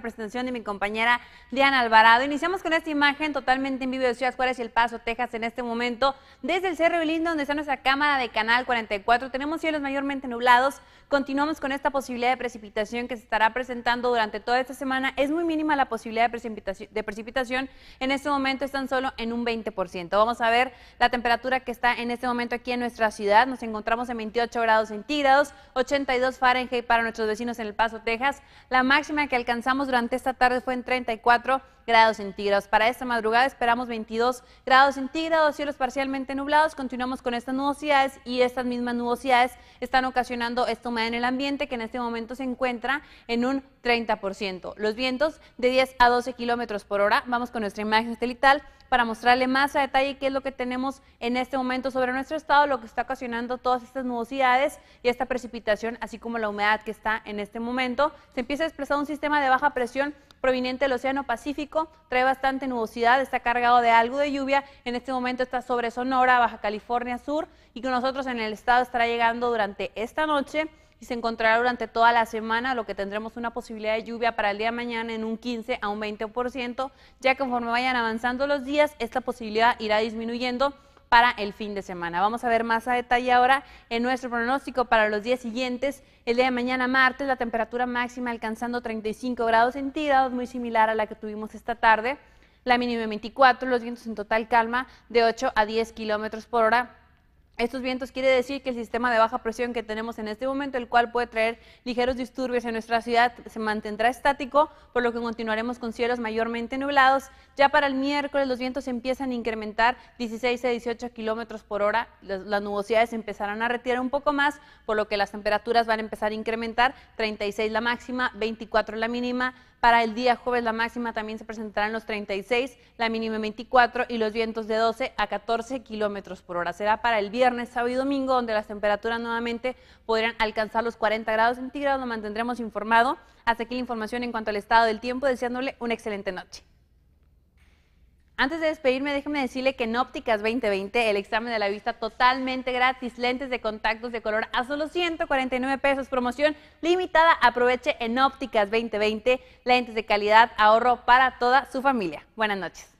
presentación de mi compañera Diana Alvarado. Iniciamos con esta imagen totalmente en vivo de Ciudad Juárez y El Paso, Texas, en este momento, desde el Cerro Lindo, donde está nuestra cámara de Canal 44. Tenemos cielos mayormente nublados. Continuamos con esta posibilidad de precipitación que se estará presentando durante toda esta semana. Es muy mínima la posibilidad de precipitación, de precipitación. En este momento están solo en un 20%. Vamos a ver la temperatura que está en este momento aquí en nuestra ciudad. Nos encontramos en 28 grados centígrados, 82 Fahrenheit para nuestros vecinos en El Paso, Texas. La máxima que alcanzamos durante esta tarde fue en 34 grados centígrados. Para esta madrugada esperamos 22 grados centígrados, cielos parcialmente nublados. Continuamos con estas nubosidades y estas mismas nubosidades están ocasionando esta humedad en el ambiente que en este momento se encuentra en un 30%. Los vientos de 10 a 12 kilómetros por hora. Vamos con nuestra imagen satelital para mostrarle más a detalle qué es lo que tenemos en este momento sobre nuestro estado, lo que está ocasionando todas estas nubosidades y esta precipitación, así como la humedad que está en este momento. Se empieza a expresar un sistema de baja presión proveniente del Océano Pacífico, trae bastante nubosidad, está cargado de algo de lluvia, en este momento está sobre Sonora, Baja California Sur y que nosotros en el estado estará llegando durante esta noche y se encontrará durante toda la semana, lo que tendremos una posibilidad de lluvia para el día de mañana en un 15 a un 20%, ya conforme vayan avanzando los días, esta posibilidad irá disminuyendo para el fin de semana. Vamos a ver más a detalle ahora en nuestro pronóstico para los días siguientes. El día de mañana, martes, la temperatura máxima alcanzando 35 grados centígrados, muy similar a la que tuvimos esta tarde. La mínima 24, los vientos en total calma de 8 a 10 kilómetros por hora estos vientos quiere decir que el sistema de baja presión que tenemos en este momento, el cual puede traer ligeros disturbios en nuestra ciudad, se mantendrá estático, por lo que continuaremos con cielos mayormente nublados. Ya para el miércoles los vientos empiezan a incrementar 16 a 18 kilómetros por hora, las, nubosidades empezarán a retirar un poco más, por lo que las temperaturas van a empezar a incrementar, 36 la máxima, 24 la mínima, para el día jueves la máxima también se presentarán los 36, la mínima 24 y los vientos de 12 a 14 kilómetros por hora. Será para el viernes, sábado y domingo donde las temperaturas nuevamente podrían alcanzar los 40 grados centígrados. Lo mantendremos informado. Hasta aquí la información en cuanto al estado del tiempo, deseándole una excelente noche. Antes de despedirme, déjeme decirle que en Ópticas 2020 el examen de la vista totalmente gratis, lentes de contactos de color a solo 149 pesos, promoción limitada. Aproveche en Ópticas 2020, lentes de calidad, ahorro para toda su familia. Buenas noches.